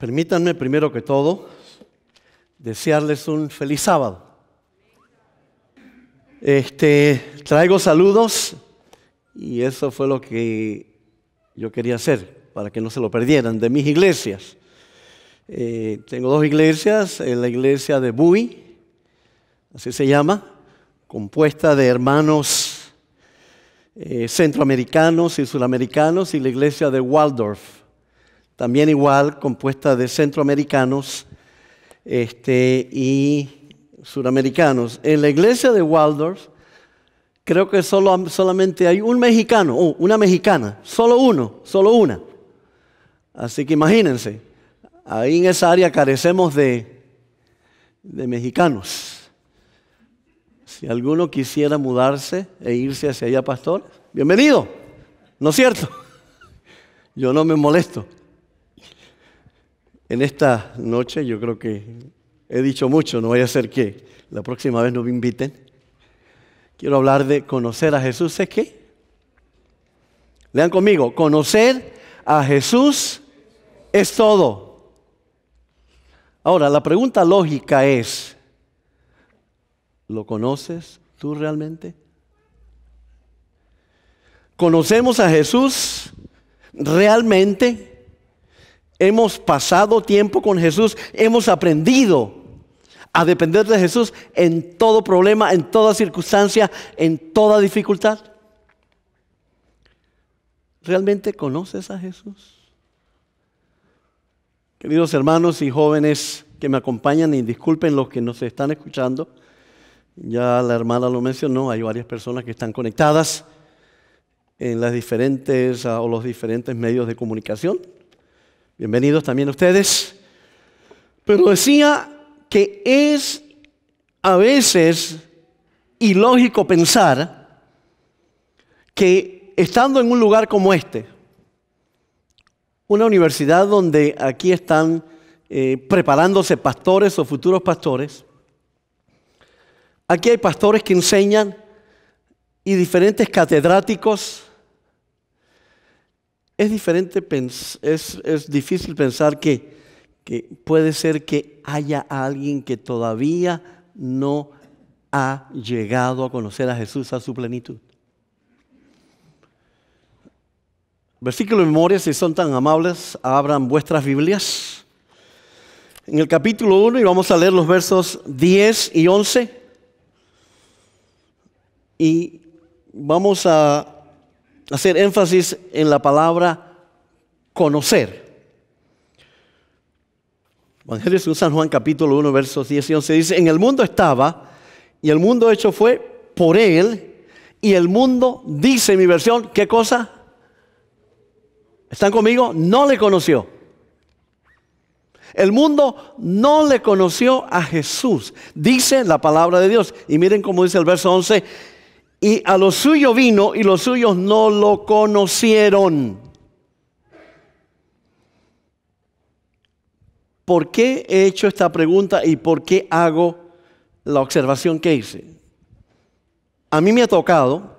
Permítanme primero que todo desearles un feliz sábado. Este, traigo saludos y eso fue lo que yo quería hacer para que no se lo perdieran de mis iglesias. Eh, tengo dos iglesias, la iglesia de Bui, así se llama, compuesta de hermanos eh, centroamericanos y sudamericanos, y la iglesia de Waldorf, también igual compuesta de centroamericanos este, y suramericanos. En la iglesia de Waldorf creo que solamente hay un mexicano, oh, una mexicana, solo uno, solo una. Así que imagínense, ahí en esa área carecemos de, de mexicanos. Si alguno quisiera mudarse e irse hacia allá, pastor, bienvenido, ¿no es cierto? Yo no me molesto. En esta noche yo creo que he dicho mucho, no vaya a ser que la próxima vez no me inviten. Quiero hablar de conocer a Jesús. ¿Es qué? Lean conmigo, conocer a Jesús es todo. Ahora, la pregunta lógica es, ¿lo conoces tú realmente? ¿Conocemos a Jesús realmente? hemos pasado tiempo con Jesús, hemos aprendido a depender de Jesús en todo problema, en toda circunstancia, en toda dificultad. ¿Realmente conoces a Jesús? Queridos hermanos y jóvenes que me acompañan, y disculpen los que nos están escuchando, ya la hermana lo mencionó, hay varias personas que están conectadas en las diferentes o los diferentes medios de comunicación. Bienvenidos también a ustedes. Pero decía que es a veces ilógico pensar que estando en un lugar como este, una universidad donde aquí están eh, preparándose pastores o futuros pastores, aquí hay pastores que enseñan y diferentes catedráticos es diferente, es, difícil pensar que, que puede ser que haya alguien que todavía no ha llegado a conocer a Jesús a su plenitud. Versículo de memoria, si son tan amables, abran vuestras Biblias. En el capítulo 1 y vamos a leer los versos 10 y 11. Y vamos a hacer énfasis en la palabra conocer. Evangelio de San Juan capítulo 1 versos 10 y 11 dice, en el mundo estaba y el mundo hecho fue por él y el mundo, dice mi versión, ¿qué cosa? ¿Están conmigo? No le conoció. El mundo no le conoció a Jesús, dice la palabra de Dios. Y miren cómo dice el verso 11, y a lo suyo vino y los suyos no lo conocieron. ¿Por qué he hecho esta pregunta y por qué hago la observación que hice? A mí me ha tocado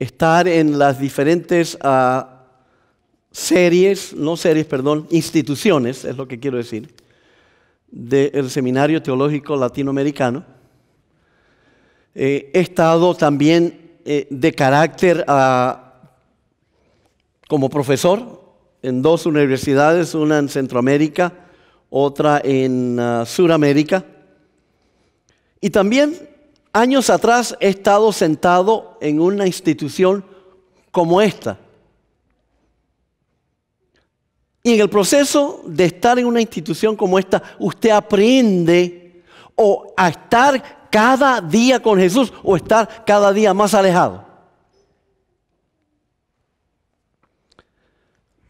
estar en las diferentes ah, series, no series, perdón, instituciones, es lo que quiero decir, del Seminario Teológico Latinoamericano eh, he estado también eh, de carácter ah, como profesor en dos universidades, una en Centroamérica, otra en ah, Suramérica. Y también años atrás he estado sentado en una institución como esta. Y en el proceso de estar en una institución como esta, usted aprende o a estar cada día con Jesús o estar cada día más alejado?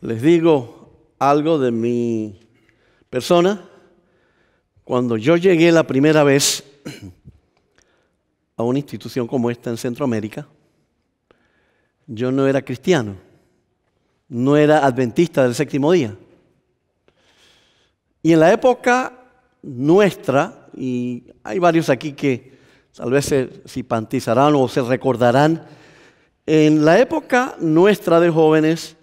Les digo algo de mi persona. Cuando yo llegué la primera vez a una institución como esta en Centroamérica, yo no era cristiano, no era adventista del séptimo día. Y en la época nuestra, y hay varios aquí que tal vez se simpatizarán o se recordarán. En la época nuestra de jóvenes,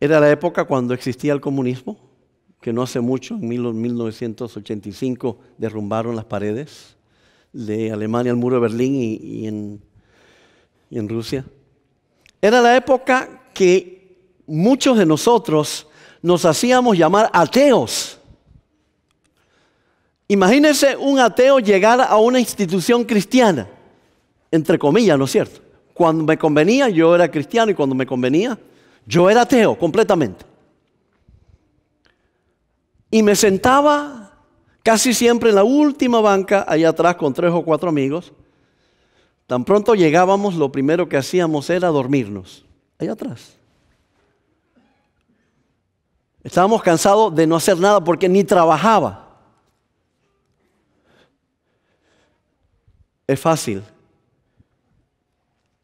era la época cuando existía el comunismo, que no hace mucho, en 1985, derrumbaron las paredes de Alemania, el muro de Berlín y, y en Rusia. Era la época que muchos de nosotros nos hacíamos llamar ateos Imagínense un ateo llegar a una institución cristiana, entre comillas, ¿no es cierto? Cuando me convenía yo era cristiano y cuando me convenía yo era ateo completamente. Y me sentaba casi siempre en la última banca, allá atrás con tres o cuatro amigos. Tan pronto llegábamos, lo primero que hacíamos era dormirnos, allá atrás. Estábamos cansados de no hacer nada porque ni trabajaba. Es fácil.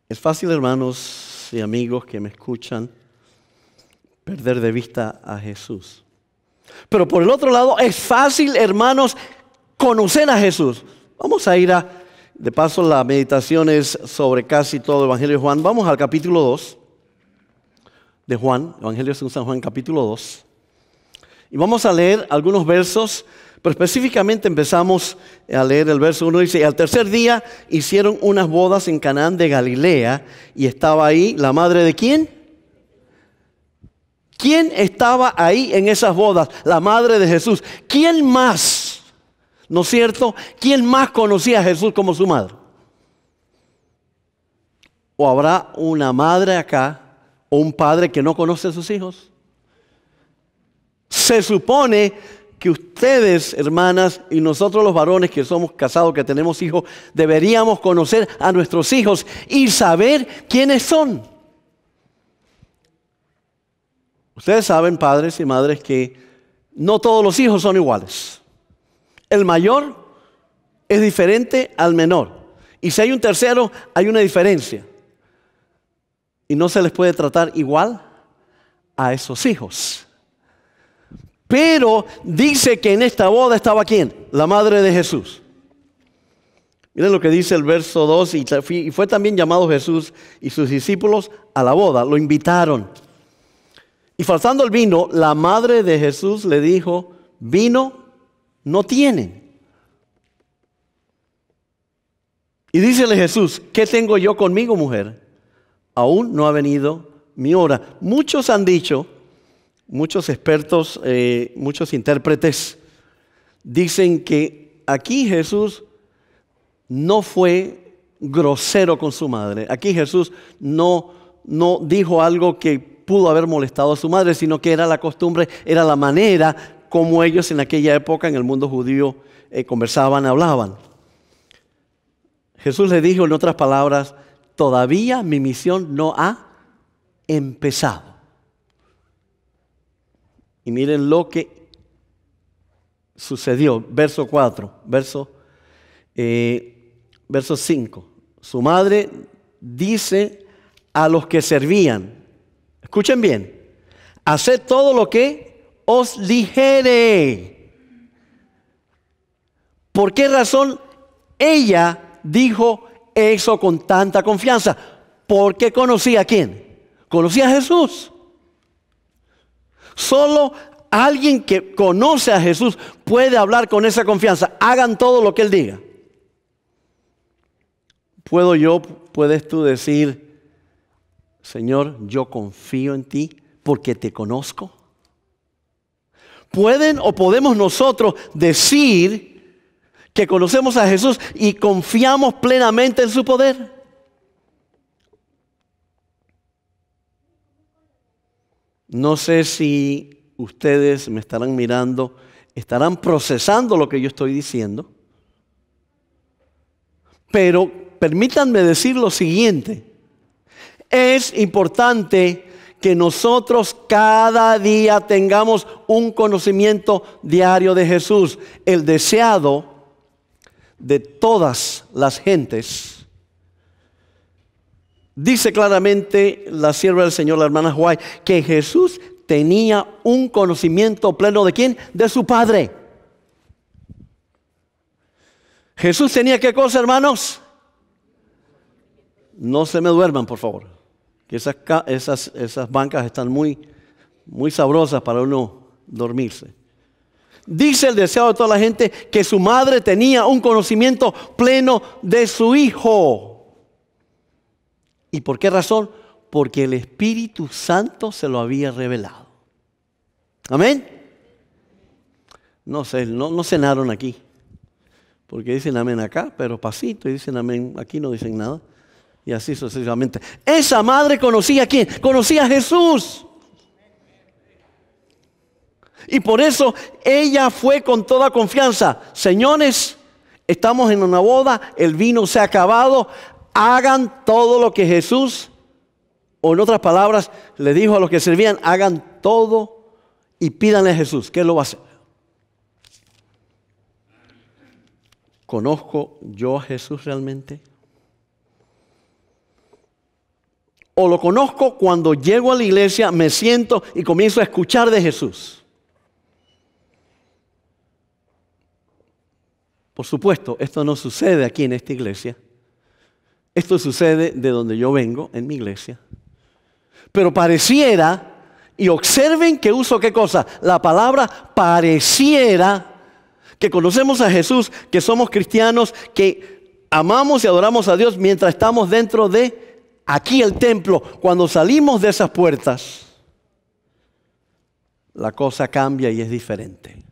Es fácil, hermanos y amigos que me escuchan, perder de vista a Jesús. Pero por el otro lado, es fácil, hermanos, conocer a Jesús. Vamos a ir a, de paso, las meditaciones sobre casi todo el Evangelio de Juan. Vamos al capítulo 2 de Juan, Evangelio según San Juan, capítulo 2. Y vamos a leer algunos versos pero específicamente empezamos a leer el verso 1, dice, al tercer día hicieron unas bodas en Canaán de Galilea y estaba ahí la madre de quién? ¿Quién estaba ahí en esas bodas? La madre de Jesús. ¿Quién más? ¿No es cierto? ¿Quién más conocía a Jesús como su madre? ¿O habrá una madre acá o un padre que no conoce a sus hijos? Se supone que ustedes, hermanas, y nosotros los varones que somos casados, que tenemos hijos, deberíamos conocer a nuestros hijos y saber quiénes son. Ustedes saben, padres y madres, que no todos los hijos son iguales. El mayor es diferente al menor. Y si hay un tercero, hay una diferencia. Y no se les puede tratar igual a esos hijos. Pero dice que en esta boda estaba quién? La madre de Jesús. Miren lo que dice el verso 2, y fue también llamado Jesús y sus discípulos a la boda, lo invitaron. Y faltando el vino, la madre de Jesús le dijo, vino no tienen. Y dícele Jesús, ¿qué tengo yo conmigo, mujer? Aún no ha venido mi hora. Muchos han dicho, Muchos expertos, eh, muchos intérpretes dicen que aquí Jesús no fue grosero con su madre. Aquí Jesús no, no dijo algo que pudo haber molestado a su madre, sino que era la costumbre, era la manera como ellos en aquella época en el mundo judío eh, conversaban, hablaban. Jesús le dijo en otras palabras, todavía mi misión no ha empezado. Y miren lo que sucedió. Verso 4, verso, eh, verso 5. Su madre dice a los que servían, escuchen bien, haced todo lo que os dijere. ¿Por qué razón ella dijo eso con tanta confianza? Porque conocía a quién? Conocía a Jesús. Solo alguien que conoce a Jesús puede hablar con esa confianza. Hagan todo lo que Él diga. ¿Puedo yo, puedes tú decir, Señor, yo confío en ti porque te conozco? ¿Pueden o podemos nosotros decir que conocemos a Jesús y confiamos plenamente en su poder? No sé si ustedes me estarán mirando, estarán procesando lo que yo estoy diciendo, pero permítanme decir lo siguiente. Es importante que nosotros cada día tengamos un conocimiento diario de Jesús, el deseado de todas las gentes Dice claramente la sierva del Señor, la hermana Juárez, que Jesús tenía un conocimiento pleno de quién? De su Padre. Jesús tenía qué cosa, hermanos? No se me duerman, por favor. Que esas, esas, esas bancas están muy, muy sabrosas para uno dormirse. Dice el deseo de toda la gente que su madre tenía un conocimiento pleno de su hijo. ¿Y por qué razón? Porque el Espíritu Santo se lo había revelado. Amén. No sé, no, cenaron aquí. Porque dicen amén acá, pero pasito, y dicen amén aquí, no dicen nada. Y así sucesivamente. Esa madre conocía a quién? Conocía a Jesús. Y por eso ella fue con toda confianza. Señores, estamos en una boda, el vino se ha acabado, hagan todo lo que Jesús, o en otras palabras, le dijo a los que servían, hagan todo y pídanle a Jesús, qué lo va a hacer. ¿Conozco yo a Jesús realmente? ¿O lo conozco cuando llego a la iglesia, me siento y comienzo a escuchar de Jesús? Por supuesto, esto no sucede aquí en esta iglesia. Esto sucede de donde yo vengo, en mi iglesia. Pero pareciera, y observen que uso qué cosa, la palabra pareciera, que conocemos a Jesús, que somos cristianos, que amamos y adoramos a Dios mientras estamos dentro de aquí el templo. Cuando salimos de esas puertas, la cosa cambia y es diferente.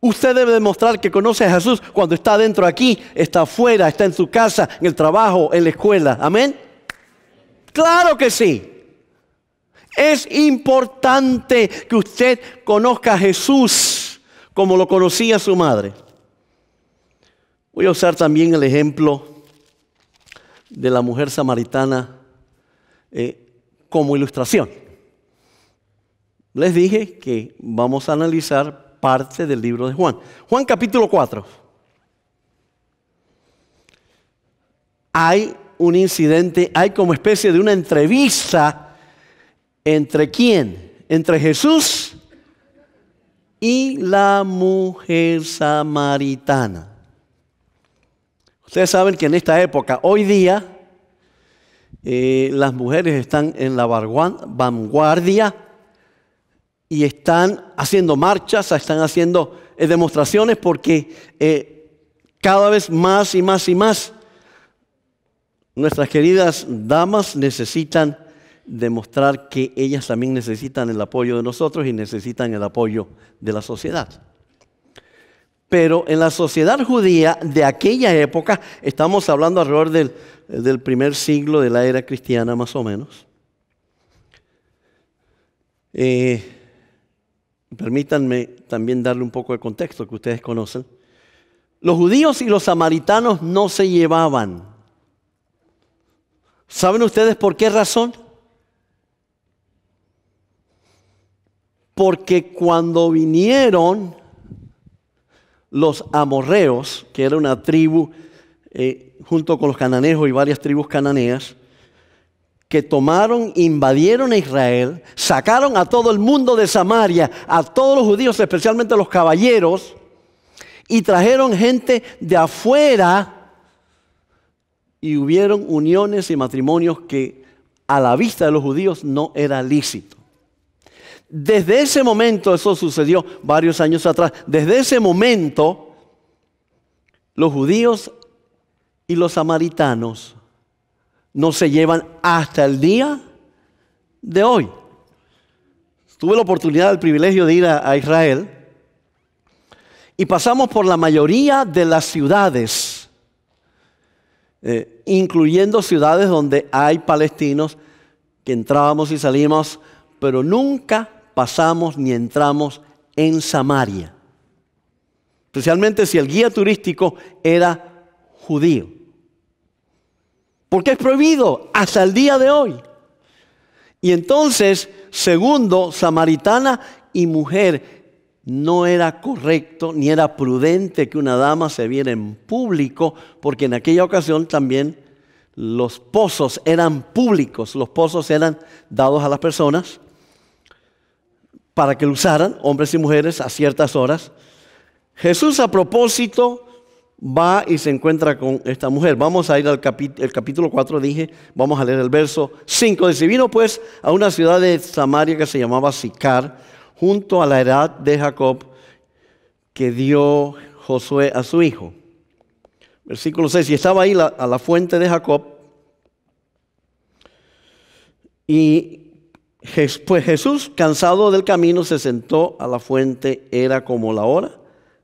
Usted debe demostrar que conoce a Jesús cuando está dentro aquí, está afuera, está en su casa, en el trabajo, en la escuela. Amén. Claro que sí. Es importante que usted conozca a Jesús como lo conocía su madre. Voy a usar también el ejemplo de la mujer samaritana eh, como ilustración. Les dije que vamos a analizar parte del libro de Juan. Juan capítulo 4. Hay un incidente, hay como especie de una entrevista entre quién, entre Jesús y la mujer samaritana. Ustedes saben que en esta época, hoy día, eh, las mujeres están en la vanguardia y están haciendo marchas, están haciendo eh, demostraciones porque eh, cada vez más y más y más nuestras queridas damas necesitan demostrar que ellas también necesitan el apoyo de nosotros y necesitan el apoyo de la sociedad. Pero en la sociedad judía de aquella época, estamos hablando alrededor del, del primer siglo de la era cristiana más o menos, eh, Permítanme también darle un poco de contexto que ustedes conocen. Los judíos y los samaritanos no se llevaban. ¿Saben ustedes por qué razón? Porque cuando vinieron los amorreos, que era una tribu eh, junto con los cananeos y varias tribus cananeas, que tomaron, invadieron a Israel, sacaron a todo el mundo de Samaria, a todos los judíos, especialmente a los caballeros, y trajeron gente de afuera y hubieron uniones y matrimonios que a la vista de los judíos no era lícito. Desde ese momento, eso sucedió varios años atrás, desde ese momento los judíos y los samaritanos no se llevan hasta el día de hoy. Tuve la oportunidad, el privilegio de ir a, Israel y pasamos por la mayoría de las ciudades, eh, incluyendo ciudades donde hay palestinos que entrábamos y salimos, pero nunca pasamos ni entramos en Samaria. Especialmente si el guía turístico era judío. Porque es prohibido hasta el día de hoy. Y entonces, segundo, samaritana y mujer, no era correcto ni era prudente que una dama se viera en público, porque en aquella ocasión también los pozos eran públicos, los pozos eran dados a las personas para que lo usaran, hombres y mujeres, a ciertas horas. Jesús a propósito va y se encuentra con esta mujer. Vamos a ir al el capítulo 4, dije, vamos a leer el verso 5. Dice, vino pues a una ciudad de Samaria que se llamaba Sicar, junto a la edad de Jacob que dio Josué a su hijo. Versículo 6, y estaba ahí a la fuente de Jacob. Y pues Jesús, cansado del camino, se sentó a la fuente, era como la hora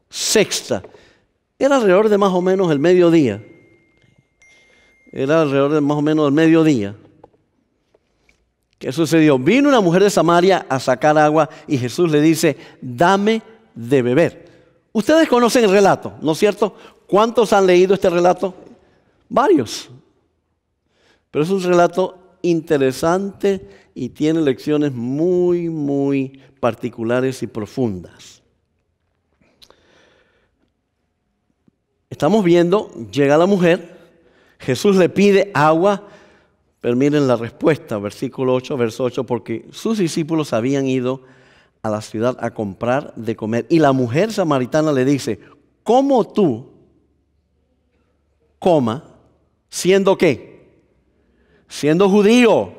sexta. Era alrededor de más o menos el mediodía. Era alrededor de más o menos el mediodía. ¿Qué sucedió? Vino una mujer de Samaria a sacar agua y Jesús le dice, dame de beber. Ustedes conocen el relato, ¿no es cierto? ¿Cuántos han leído este relato? Varios. Pero es un relato interesante y tiene lecciones muy, muy particulares y profundas. estamos viendo, llega la mujer, Jesús le pide agua, pero miren la respuesta, versículo 8, verso 8, porque sus discípulos habían ido a la ciudad a comprar de comer. Y la mujer samaritana le dice, ¿cómo tú coma siendo qué? Siendo judío.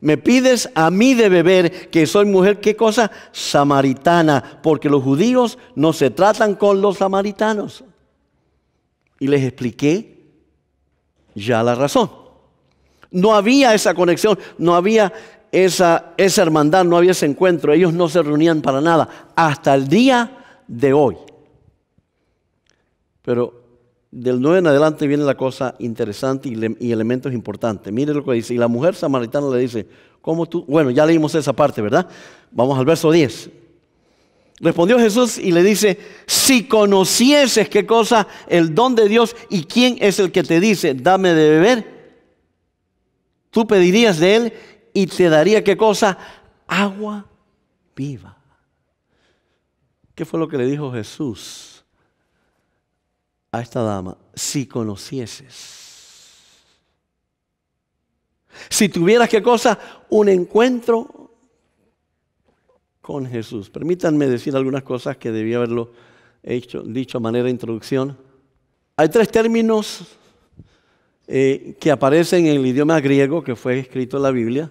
Me pides a mí de beber, que soy mujer, ¿qué cosa? Samaritana, porque los judíos no se tratan con los samaritanos. Y les expliqué ya la razón. No había esa conexión, no había esa, esa hermandad, no había ese encuentro. Ellos no se reunían para nada hasta el día de hoy. Pero del 9 en adelante viene la cosa interesante y, elementos importantes. Mire lo que dice. Y la mujer samaritana le dice, ¿cómo tú? Bueno, ya leímos esa parte, ¿verdad? Vamos al verso 10. Respondió Jesús y le dice, si conocieses qué cosa, el don de Dios y quién es el que te dice, dame de beber, tú pedirías de él y te daría qué cosa, agua viva. ¿Qué fue lo que le dijo Jesús a esta dama? Si conocieses. Si tuvieras qué cosa, un encuentro con Jesús. Permítanme decir algunas cosas que debía haberlo hecho, dicho a manera de introducción. Hay tres términos eh, que aparecen en el idioma griego que fue escrito en la Biblia.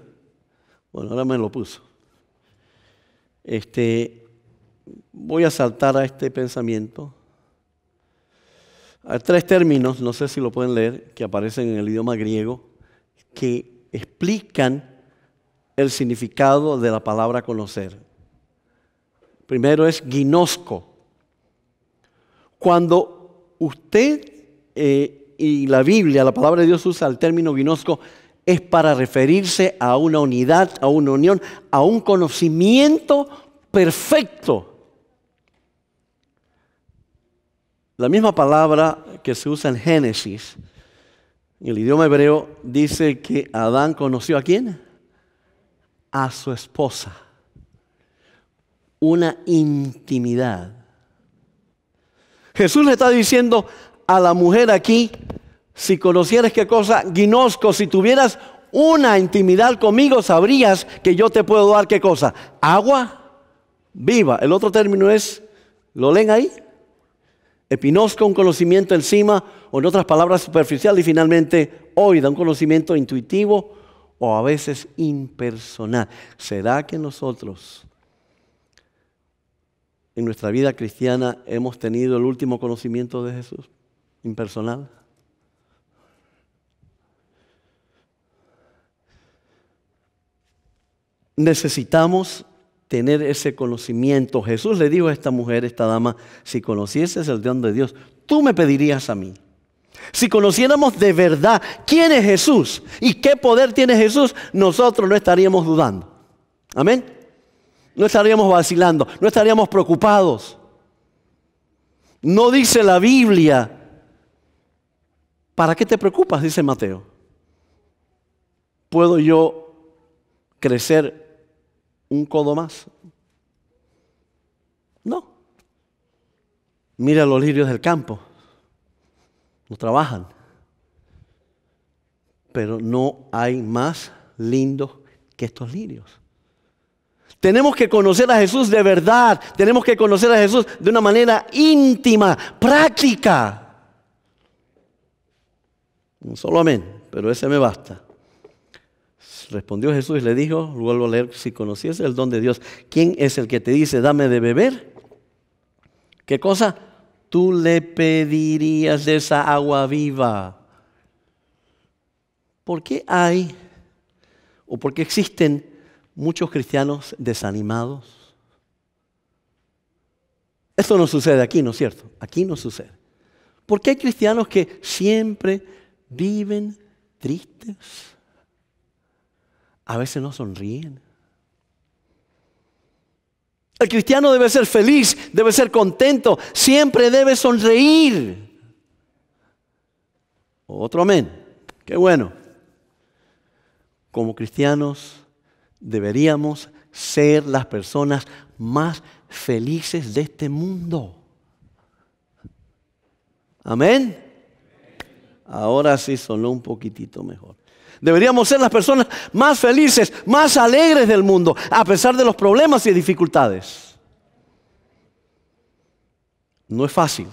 Bueno, ahora me lo puso. Este, voy a saltar a este pensamiento. Hay tres términos, no sé si lo pueden leer, que aparecen en el idioma griego, que explican el significado de la palabra conocer. Primero es guinosco Cuando usted eh, y la Biblia, la palabra de Dios usa el término ginosco, es para referirse a una unidad, a una unión, a un conocimiento perfecto. La misma palabra que se usa en Génesis, en el idioma hebreo, dice que Adán conoció a quién? A su esposa una intimidad. Jesús le está diciendo a la mujer aquí, si conocieras qué cosa, guinosco, si tuvieras una intimidad conmigo, sabrías que yo te puedo dar qué cosa, agua viva. El otro término es, ¿lo leen ahí? Epinosco, un conocimiento encima, o en otras palabras superficial, y finalmente oida, un conocimiento intuitivo o a veces impersonal. ¿Será que nosotros en nuestra vida cristiana hemos tenido el último conocimiento de Jesús, impersonal. Necesitamos tener ese conocimiento. Jesús le dijo a esta mujer, esta dama, si conocieses el don de Dios, tú me pedirías a mí. Si conociéramos de verdad quién es Jesús y qué poder tiene Jesús, nosotros no estaríamos dudando. Amén. No estaríamos vacilando, no estaríamos preocupados. No dice la Biblia, ¿para qué te preocupas? Dice Mateo. ¿Puedo yo crecer un codo más? No. Mira los lirios del campo. No trabajan. Pero no hay más lindos que estos lirios. Tenemos que conocer a Jesús de verdad. Tenemos que conocer a Jesús de una manera íntima, práctica. Un solo amén, pero ese me basta. Respondió Jesús y le dijo, vuelvo a leer, si conociese el don de Dios, ¿quién es el que te dice, dame de beber? ¿Qué cosa? Tú le pedirías de esa agua viva. ¿Por qué hay o por qué existen muchos cristianos desanimados. Esto no sucede aquí, ¿no es cierto? Aquí no sucede. qué hay cristianos que siempre viven tristes? A veces no sonríen. El cristiano debe ser feliz, debe ser contento, siempre debe sonreír. Otro amén. Qué bueno. Como cristianos deberíamos ser las personas más felices de este mundo. Amén. Ahora sí sonó un poquitito mejor. Deberíamos ser las personas más felices, más alegres del mundo, a pesar de los problemas y dificultades. No es fácil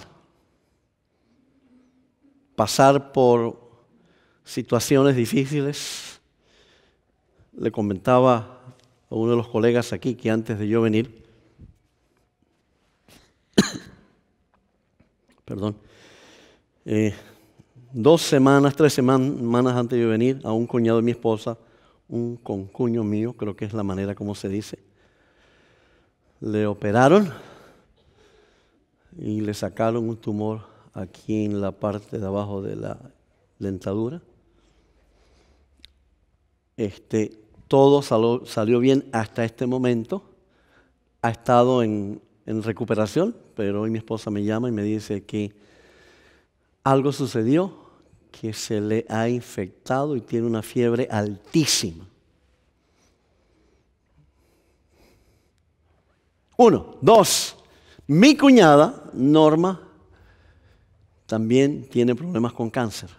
pasar por situaciones difíciles, le comentaba a uno de los colegas aquí que antes de yo venir, perdón, eh, dos semanas, tres semanas antes de yo venir, a un cuñado de mi esposa, un concuño mío, creo que es la manera como se dice, le operaron y le sacaron un tumor aquí en la parte de abajo de la dentadura. Este, todo salió, bien hasta este momento. Ha estado en, en recuperación, pero hoy mi esposa me llama y me dice que algo sucedió, que se le ha infectado y tiene una fiebre altísima. Uno, dos, mi cuñada, Norma, también tiene problemas con cáncer.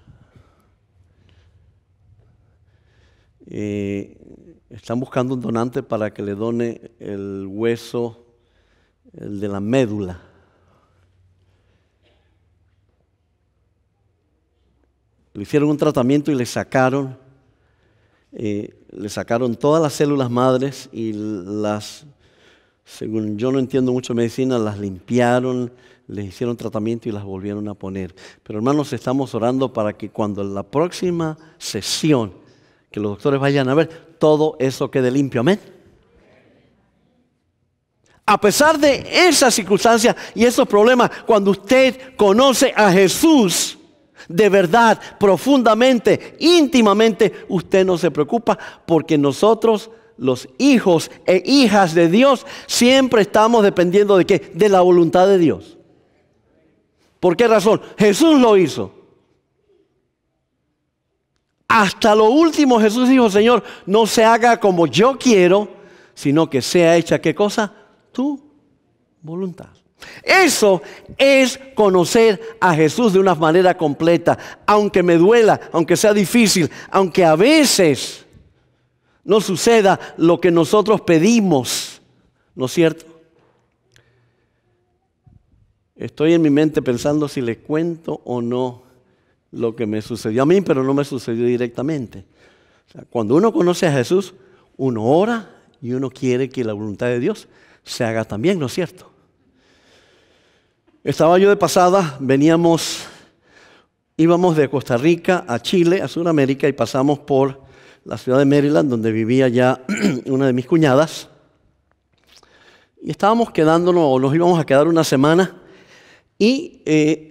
Eh, están buscando un donante para que le done el hueso, el de la médula. Le hicieron un tratamiento y le sacaron, eh, le sacaron todas las células madres y las, según yo no entiendo mucho medicina, las limpiaron, les hicieron tratamiento y las volvieron a poner. Pero hermanos, estamos orando para que cuando la próxima sesión que los doctores vayan a ver, todo eso quede limpio. Amén. A pesar de esas circunstancias y esos problemas, cuando usted conoce a Jesús de verdad, profundamente, íntimamente, usted no se preocupa porque nosotros, los hijos e hijas de Dios, siempre estamos dependiendo de qué? De la voluntad de Dios. ¿Por qué razón? Jesús lo hizo. Hasta lo último Jesús dijo, Señor, no se haga como yo quiero, sino que sea hecha qué cosa? Tu voluntad. Eso es conocer a Jesús de una manera completa, aunque me duela, aunque sea difícil, aunque a veces no suceda lo que nosotros pedimos, ¿no es cierto? Estoy en mi mente pensando si le cuento o no lo que me sucedió a mí, pero no me sucedió directamente. cuando uno conoce a Jesús, uno ora y uno quiere que la voluntad de Dios se haga también, ¿no es cierto? Estaba yo de pasada, veníamos, íbamos de Costa Rica a Chile, a Sudamérica, y pasamos por la ciudad de Maryland, donde vivía ya una de mis cuñadas. Y estábamos quedándonos, o nos íbamos a quedar una semana, y eh,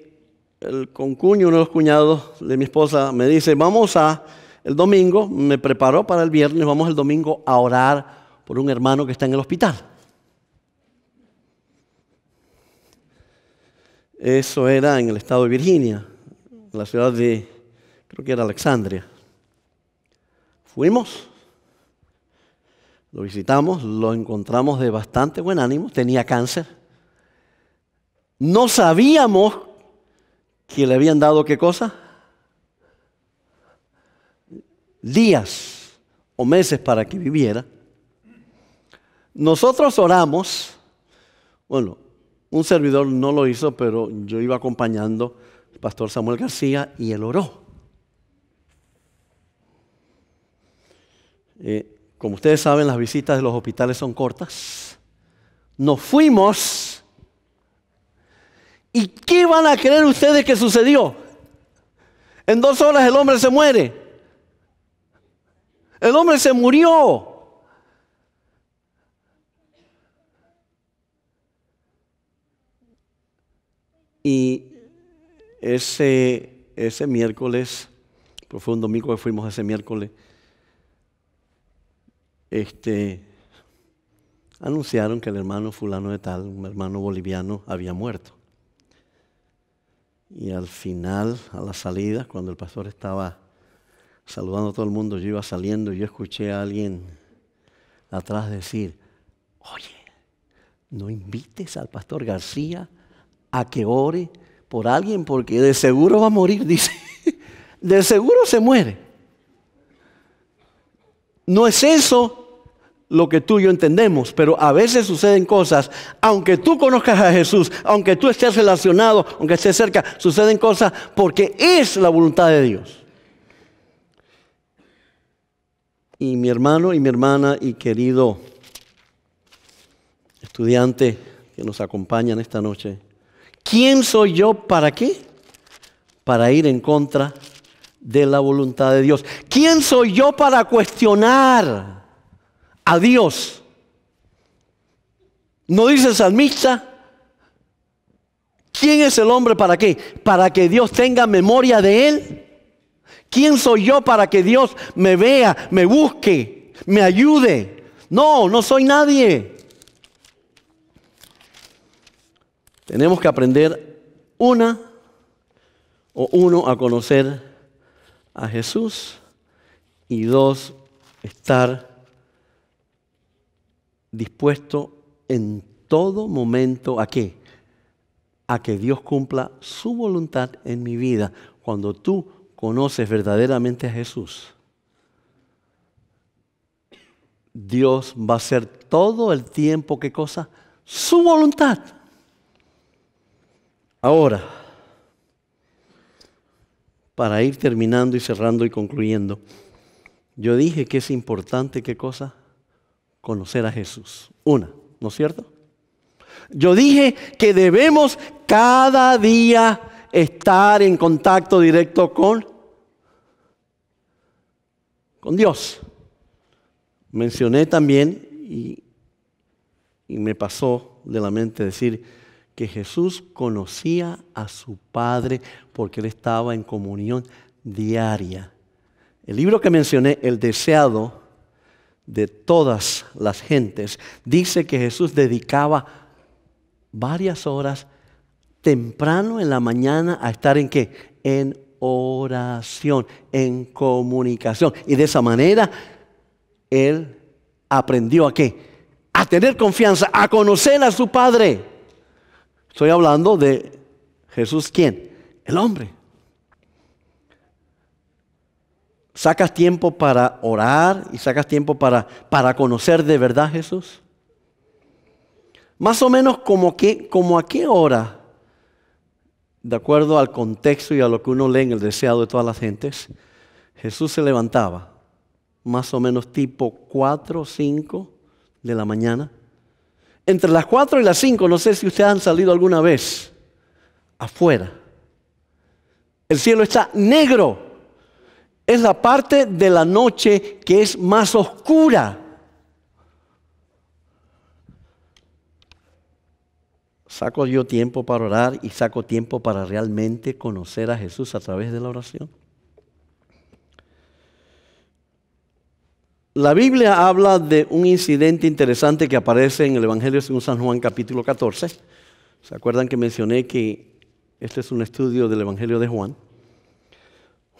el concuño, uno de los cuñados de mi esposa, me dice, vamos a, el domingo, me preparó para el viernes, vamos el domingo a orar por un hermano que está en el hospital. Eso era en el estado de Virginia, en la ciudad de, creo que era Alexandria. Fuimos, lo visitamos, lo encontramos de bastante buen ánimo, tenía cáncer. No sabíamos que le habían dado qué cosa? Días o meses para que viviera. Nosotros oramos, bueno, un servidor no lo hizo, pero yo iba acompañando al pastor Samuel García y él oró. Eh, como ustedes saben, las visitas de los hospitales son cortas. Nos fuimos ¿Y qué van a creer ustedes que sucedió? En dos horas el hombre se muere. El hombre se murió. Y ese, ese miércoles, pues fue un domingo que fuimos ese miércoles, este, anunciaron que el hermano fulano de tal, un hermano boliviano, había muerto. Y al final, a la salida, cuando el pastor estaba saludando a todo el mundo, yo iba saliendo y yo escuché a alguien atrás decir, oye, no invites al pastor García a que ore por alguien porque de seguro va a morir, dice, de seguro se muere. No es eso lo que tú y yo entendemos, pero a veces suceden cosas, aunque tú conozcas a Jesús, aunque tú estés relacionado, aunque estés cerca, suceden cosas porque es la voluntad de Dios. Y mi hermano y mi hermana y querido estudiante que nos acompaña en esta noche, ¿quién soy yo para qué? Para ir en contra de la voluntad de Dios. ¿Quién soy yo para cuestionar? a Dios. No dice salmista, ¿quién es el hombre para qué? Para que Dios tenga memoria de él. ¿Quién soy yo para que Dios me vea, me busque, me ayude? No, no soy nadie. Tenemos que aprender una o uno a conocer a Jesús y dos estar dispuesto en todo momento a qué? A que Dios cumpla su voluntad en mi vida. Cuando tú conoces verdaderamente a Jesús, Dios va a hacer todo el tiempo, ¿qué cosa? Su voluntad. Ahora, para ir terminando y cerrando y concluyendo, yo dije que es importante, ¿qué cosa? conocer a Jesús. Una, ¿no es cierto? Yo dije que debemos cada día estar en contacto directo con, con Dios. Mencioné también, y, y me pasó de la mente decir, que Jesús conocía a su Padre porque él estaba en comunión diaria. El libro que mencioné, El Deseado, de todas las gentes. Dice que Jesús dedicaba varias horas temprano en la mañana a estar en qué? En oración, en comunicación. Y de esa manera él aprendió a qué? A tener confianza, a conocer a su Padre. Estoy hablando de Jesús, ¿quién? El hombre. ¿Sacas tiempo para orar y sacas tiempo para, para conocer de verdad a Jesús? Más o menos como, que, como a qué hora, de acuerdo al contexto y a lo que uno lee en el deseado de todas las gentes, Jesús se levantaba, más o menos tipo 4 o 5 de la mañana. Entre las 4 y las 5, no sé si ustedes han salido alguna vez afuera. El cielo está negro es la parte de la noche que es más oscura. ¿Saco yo tiempo para orar y saco tiempo para realmente conocer a Jesús a través de la oración? La Biblia habla de un incidente interesante que aparece en el Evangelio según San Juan capítulo 14. ¿Se acuerdan que mencioné que este es un estudio del Evangelio de Juan?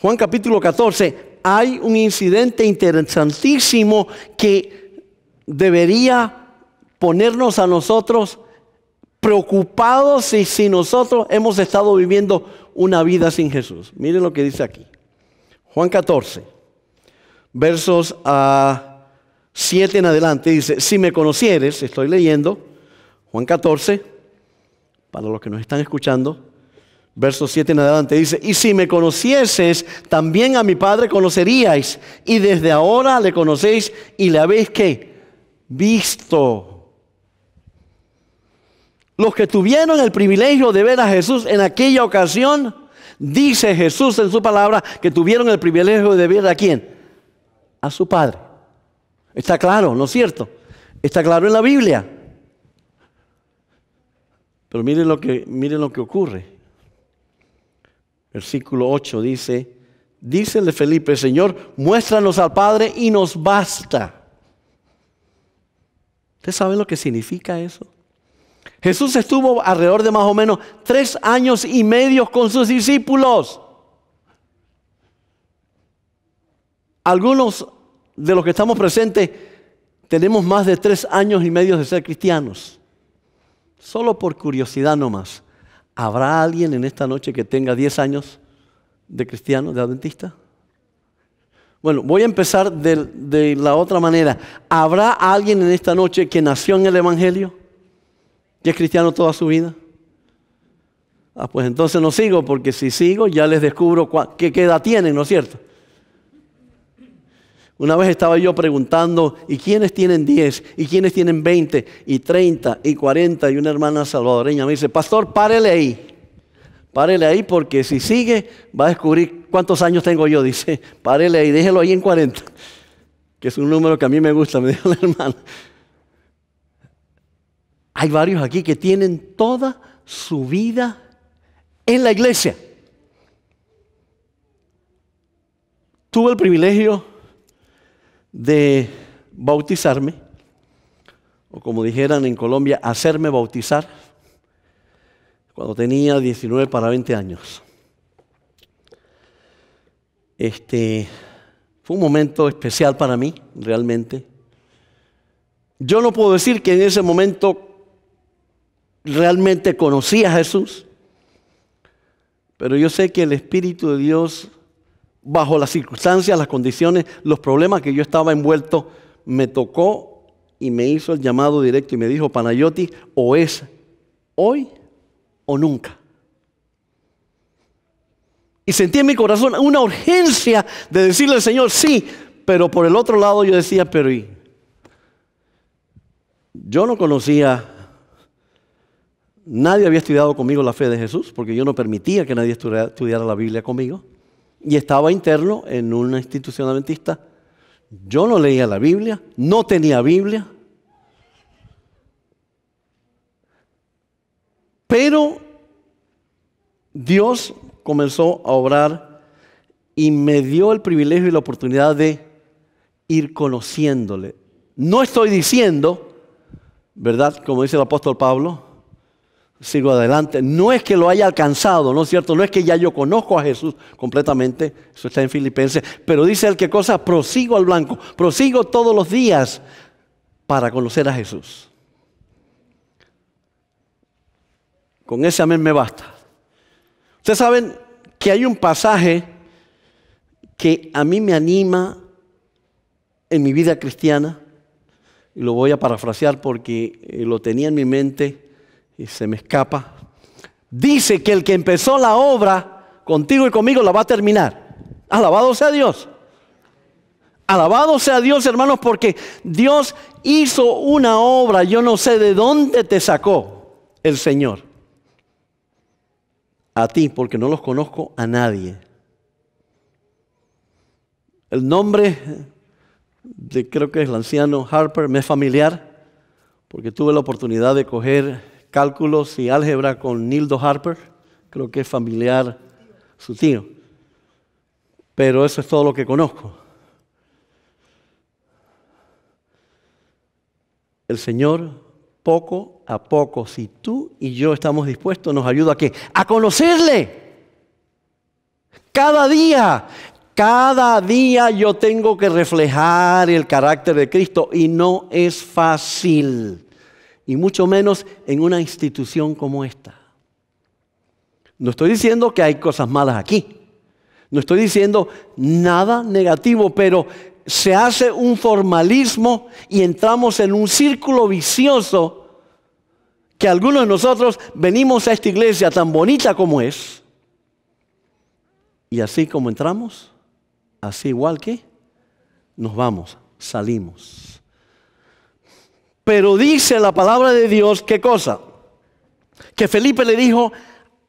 Juan capítulo 14, hay un incidente interesantísimo que debería ponernos a nosotros preocupados si, si nosotros hemos estado viviendo una vida sin Jesús. Miren lo que dice aquí. Juan 14, versos a 7 en adelante, dice, si me conocieres, estoy leyendo, Juan 14, para los que nos están escuchando, Verso 7 en adelante dice, y si me conocieses, también a mi Padre conoceríais, y desde ahora le conocéis y le habéis que visto. Los que tuvieron el privilegio de ver a Jesús en aquella ocasión, dice Jesús en su palabra, que tuvieron el privilegio de ver a quién? A su Padre. Está claro, ¿no es cierto? Está claro en la Biblia. Pero miren lo que, miren lo que ocurre. Versículo 8 dice, dícele Felipe, Señor, muéstranos al Padre y nos basta. ¿Ustedes saben lo que significa eso? Jesús estuvo alrededor de más o menos tres años y medio con sus discípulos. Algunos de los que estamos presentes tenemos más de tres años y medio de ser cristianos. Solo por curiosidad nomás. ¿Habrá alguien en esta noche que tenga 10 años de cristiano, de adventista? Bueno, voy a empezar de, la otra manera. ¿Habrá alguien en esta noche que nació en el Evangelio? ¿Que es cristiano toda su vida? Ah, pues entonces no sigo, porque si sigo ya les descubro qué, qué edad tienen, ¿no es cierto? Una vez estaba yo preguntando, ¿y quiénes tienen 10? ¿Y quiénes tienen 20? ¿Y 30? ¿Y 40? Y una hermana salvadoreña me dice, pastor, párele ahí. Párele ahí porque si sigue va a descubrir cuántos años tengo yo. Dice, párele ahí, déjelo ahí en 40. Que es un número que a mí me gusta, me dijo la hermana. Hay varios aquí que tienen toda su vida en la iglesia. Tuve el privilegio de bautizarme, o como dijeran en Colombia, hacerme bautizar, cuando tenía 19 para 20 años. Este, fue un momento especial para mí, realmente. Yo no puedo decir que en ese momento realmente conocí a Jesús, pero yo sé que el Espíritu de Dios bajo las circunstancias, las condiciones, los problemas que yo estaba envuelto, me tocó y me hizo el llamado directo y me dijo, Panayoti, o es hoy o nunca. Y sentí en mi corazón una urgencia de decirle al Señor, sí, pero por el otro lado yo decía, pero ¿y? yo no conocía, nadie había estudiado conmigo la fe de Jesús, porque yo no permitía que nadie estudiara la Biblia conmigo y estaba interno en una institución adventista. Yo no leía la Biblia, no tenía Biblia. Pero Dios comenzó a obrar y me dio el privilegio y la oportunidad de ir conociéndole. No estoy diciendo, ¿verdad? Como dice el apóstol Pablo, sigo adelante. No es que lo haya alcanzado, ¿no es cierto? No es que ya yo conozco a Jesús completamente, eso está en Filipenses, pero dice el que cosa, prosigo al blanco, prosigo todos los días para conocer a Jesús. Con ese amén me basta. Ustedes saben que hay un pasaje que a mí me anima en mi vida cristiana, y lo voy a parafrasear porque eh, lo tenía en mi mente y se me escapa. Dice que el que empezó la obra contigo y conmigo la va a terminar. Alabado sea Dios. Alabado sea Dios, hermanos, porque Dios hizo una obra. Yo no sé de dónde te sacó el Señor. A ti, porque no los conozco a nadie. El nombre de creo que es el anciano Harper me es familiar, porque tuve la oportunidad de coger cálculos y álgebra con Nildo Harper, creo que es familiar su tío. Pero eso es todo lo que conozco. El Señor, poco a poco, si tú y yo estamos dispuestos, nos ayuda a qué? A conocerle. Cada día, cada día yo tengo que reflejar el carácter de Cristo y no es fácil y mucho menos en una institución como esta. No estoy diciendo que hay cosas malas aquí. No estoy diciendo nada negativo, pero se hace un formalismo y entramos en un círculo vicioso que algunos de nosotros venimos a esta iglesia tan bonita como es. Y así como entramos, así igual que nos vamos, salimos. Pero dice la palabra de Dios, ¿qué cosa? Que Felipe le dijo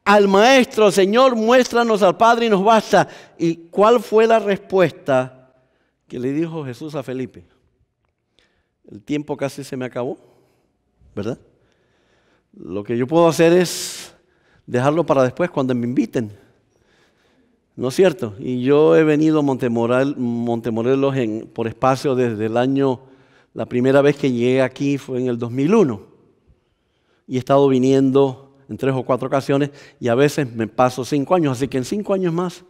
al maestro, Señor, muéstranos al Padre y nos basta. ¿Y cuál fue la respuesta que le dijo Jesús a Felipe? El tiempo casi se me acabó, ¿verdad? Lo que yo puedo hacer es dejarlo para después cuando me inviten. ¿No es cierto? Y yo he venido a Montemorelos en, por espacio desde el año la primera vez que llegué aquí fue en el 2001 y he estado viniendo en tres o cuatro ocasiones y a veces me paso cinco años, así que en cinco años más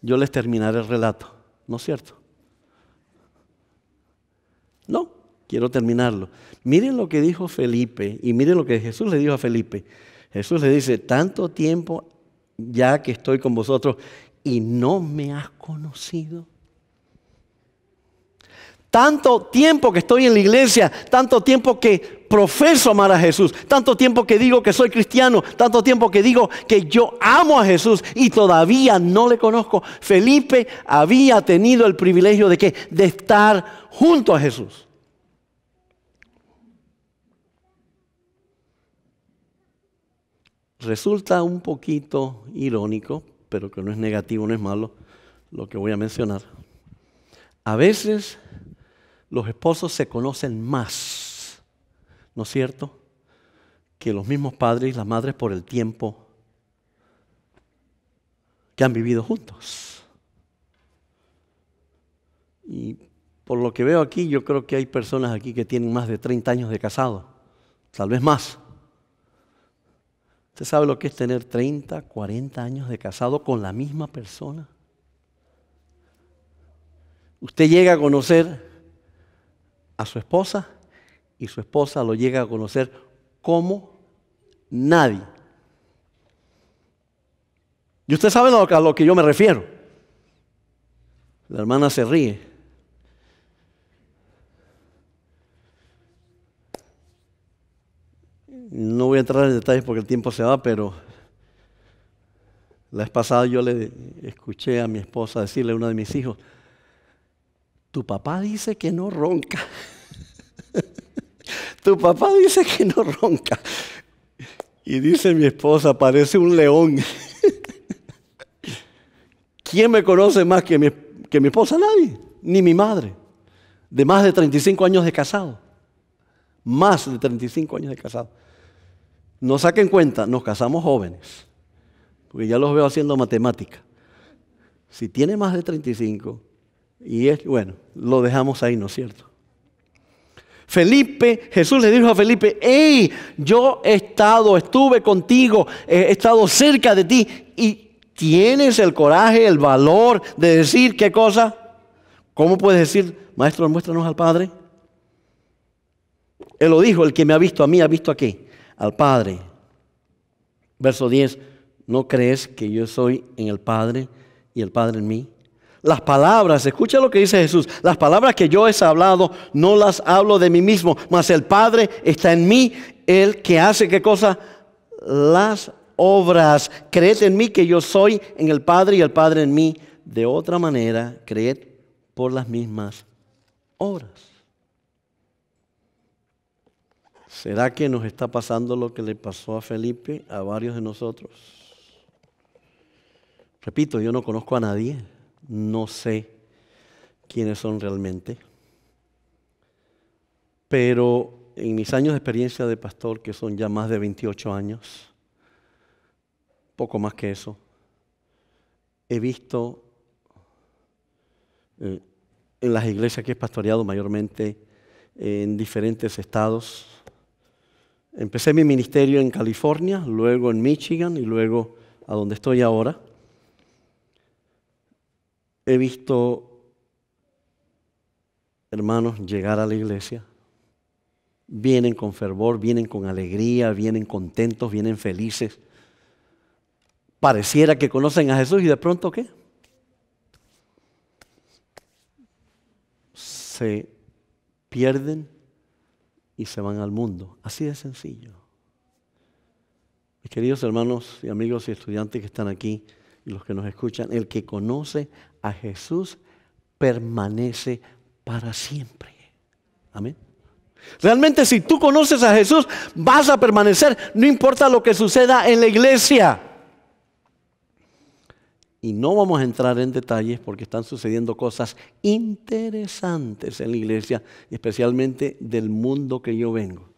yo les terminaré el relato, ¿no es cierto? No, quiero terminarlo. Miren lo que dijo Felipe y miren lo que Jesús le dijo a Felipe. Jesús le dice, tanto tiempo ya que estoy con vosotros y no me has conocido tanto tiempo que estoy en la iglesia, tanto tiempo que profeso amar a Jesús, tanto tiempo que digo que soy cristiano, tanto tiempo que digo que yo amo a Jesús y todavía no le conozco. Felipe había tenido el privilegio de que de estar junto a Jesús. Resulta un poquito irónico, pero que no es negativo, no es malo, lo que voy a mencionar. A veces los esposos se conocen más, ¿no es cierto? Que los mismos padres y las madres por el tiempo que han vivido juntos. Y por lo que veo aquí, yo creo que hay personas aquí que tienen más de 30 años de casado, tal vez más. ¿Usted sabe lo que es tener 30, 40 años de casado con la misma persona? Usted llega a conocer a su esposa y su esposa lo llega a conocer como nadie. Y usted sabe a lo que yo me refiero. La hermana se ríe. No voy a entrar en detalles porque el tiempo se va, pero la vez pasada yo le escuché a mi esposa decirle a uno de mis hijos, tu papá dice que no ronca. tu papá dice que no ronca. Y dice mi esposa, parece un león. ¿Quién me conoce más que mi, que mi esposa? Nadie, ni mi madre, de más de 35 años de casado. Más de 35 años de casado. No saquen cuenta, nos casamos jóvenes, porque ya los veo haciendo matemática. Si tiene más de 35, y bueno, lo dejamos ahí, ¿no es cierto? Felipe, Jesús le dijo a Felipe, hey, yo he estado, estuve contigo, he estado cerca de ti y tienes el coraje, el valor de decir qué cosa. ¿Cómo puedes decir, maestro, muéstranos al Padre? Él lo dijo, el que me ha visto a mí, ha visto a qué? Al Padre. Verso 10, ¿no crees que yo soy en el Padre y el Padre en mí? las palabras, escucha lo que dice Jesús, las palabras que yo he hablado no las hablo de mí mismo, mas el Padre está en mí, el que hace qué cosa? Las obras. Creed en mí que yo soy en el Padre y el Padre en mí. De otra manera, creed por las mismas obras. ¿Será que nos está pasando lo que le pasó a Felipe, a varios de nosotros? Repito, yo no conozco a nadie no sé quiénes son realmente, pero en mis años de experiencia de pastor, que son ya más de 28 años, poco más que eso, he visto eh, en las iglesias que he pastoreado mayormente en diferentes estados. Empecé mi ministerio en California, luego en Michigan y luego a donde estoy ahora. He visto hermanos llegar a la iglesia. Vienen con fervor, vienen con alegría, vienen contentos, vienen felices. Pareciera que conocen a Jesús y de pronto ¿qué? Se pierden y se van al mundo. Así de sencillo. Mis queridos hermanos y amigos y estudiantes que están aquí y los que nos escuchan, el que conoce a Jesús permanece para siempre. Amén. Realmente si tú conoces a Jesús, vas a permanecer, no importa lo que suceda en la iglesia. Y no vamos a entrar en detalles porque están sucediendo cosas interesantes en la iglesia, especialmente del mundo que yo vengo.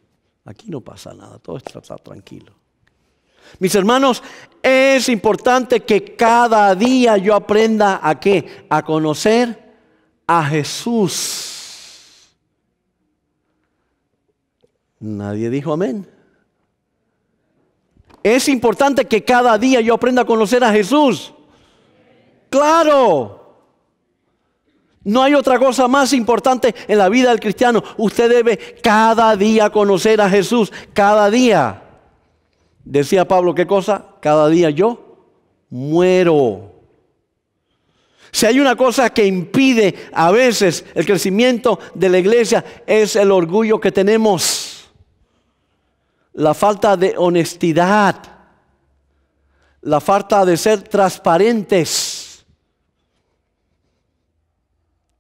Aquí no pasa nada, todo está tranquilo. Mis hermanos, es importante que cada día yo aprenda a qué? A conocer a Jesús. Nadie dijo amén. Es importante que cada día yo aprenda a conocer a Jesús. Claro. No hay otra cosa más importante en la vida del cristiano. Usted debe cada día conocer a Jesús, cada día. Decía Pablo, ¿qué cosa? Cada día yo muero. Si hay una cosa que impide a veces el crecimiento de la iglesia es el orgullo que tenemos, la falta de honestidad, la falta de ser transparentes.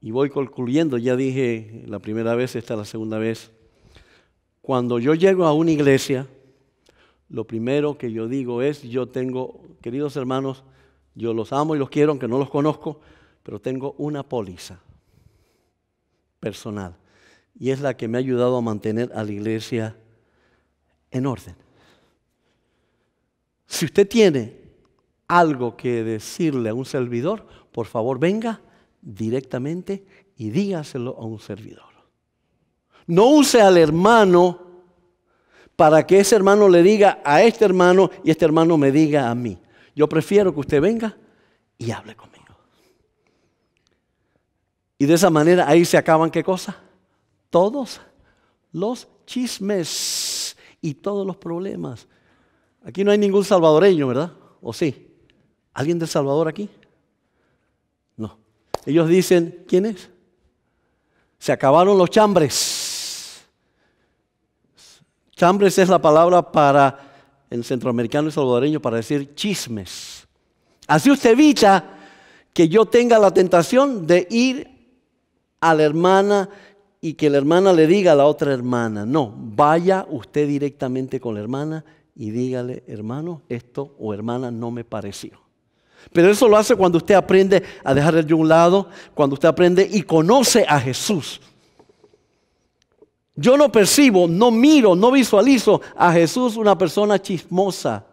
Y voy concluyendo, ya dije la primera vez, esta es la segunda vez. Cuando yo llego a una iglesia, lo primero que yo digo es, yo tengo, queridos hermanos, yo los amo y los quiero, aunque no los conozco, pero tengo una póliza personal. Y es la que me ha ayudado a mantener a la iglesia en orden. Si usted tiene algo que decirle a un servidor, por favor venga directamente y dígaselo a un servidor. No use al hermano para que ese hermano le diga a este hermano y este hermano me diga a mí. Yo prefiero que usted venga y hable conmigo. Y de esa manera ahí se acaban qué cosa? Todos los chismes y todos los problemas. Aquí no hay ningún salvadoreño, ¿verdad? ¿O sí? ¿Alguien del Salvador aquí? No. Ellos dicen, ¿quién es? Se acabaron los chambres. Chambres es la palabra para, en centroamericano y salvadoreño, para decir chismes. Así usted evita que yo tenga la tentación de ir a la hermana y que la hermana le diga a la otra hermana. No, vaya usted directamente con la hermana y dígale, hermano, esto o hermana no me pareció. Pero eso lo hace cuando usted aprende a dejar el de un lado, cuando usted aprende y conoce a Jesús. Yo no percibo, no miro, no visualizo a Jesús una persona chismosa.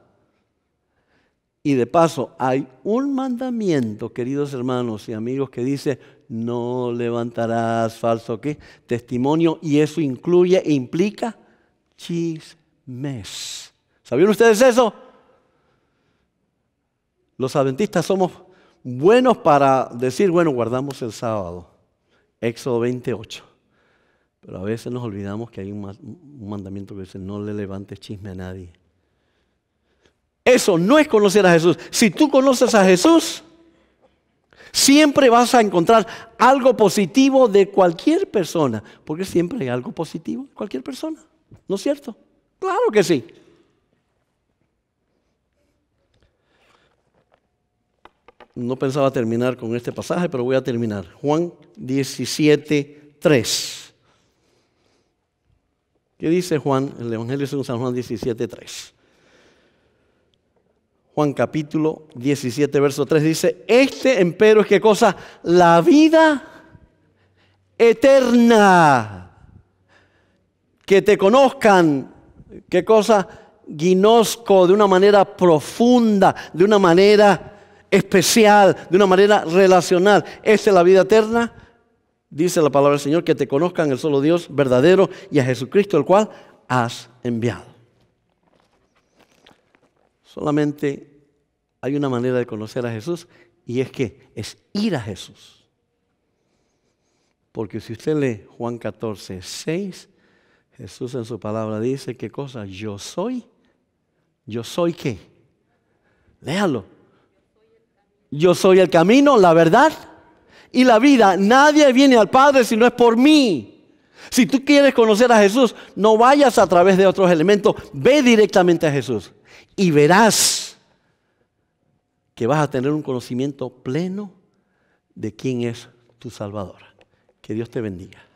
Y de paso, hay un mandamiento, queridos hermanos y amigos, que dice, no levantarás falso testimonio, y eso incluye e implica chismes. ¿Sabían ustedes eso? Los adventistas somos buenos para decir, bueno, guardamos el sábado. Éxodo 28. Pero a veces nos olvidamos que hay un, mandamiento que dice, no le levantes chisme a nadie. Eso no es conocer a Jesús. Si tú conoces a Jesús, siempre vas a encontrar algo positivo de cualquier persona. Porque siempre hay algo positivo de cualquier persona. ¿No es cierto? Claro que sí. No pensaba terminar con este pasaje, pero voy a terminar. Juan 17, 3. ¿Qué dice Juan, el Evangelio según San Juan 17, 3? Juan capítulo 17, verso 3 dice, este empero es qué cosa? La vida eterna. Que te conozcan, qué cosa? Guinosco, de una manera profunda, de una manera especial, de una manera relacional. Esta es la vida eterna Dice la palabra del Señor que te conozcan el solo Dios verdadero y a Jesucristo, el cual has enviado. Solamente hay una manera de conocer a Jesús y es que es ir a Jesús. Porque si usted lee Juan 14, 6, Jesús en su palabra dice, ¿qué cosa? Yo soy. ¿Yo soy qué? Léalo. Yo soy el camino, la verdad y la vida. Nadie viene al Padre si no es por mí. Si tú quieres conocer a Jesús, no vayas a través de otros elementos, ve directamente a Jesús y verás que vas a tener un conocimiento pleno de quién es tu Salvador. Que Dios te bendiga.